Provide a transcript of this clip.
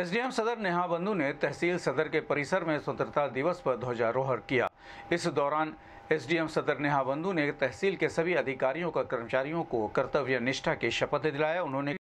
SDM सदर नेहा बंधु ने तहसील सदर के परिसर में स्वतंत्रता दिवस पर ध्वजारोहण किया इस दौरान एसडीएम सदर नेहा बंधु ने तहसील के सभी अधिकारियों का कर्मचारियों को कर्तव्य निष्ठा की शपथ दिलाया उन्होंने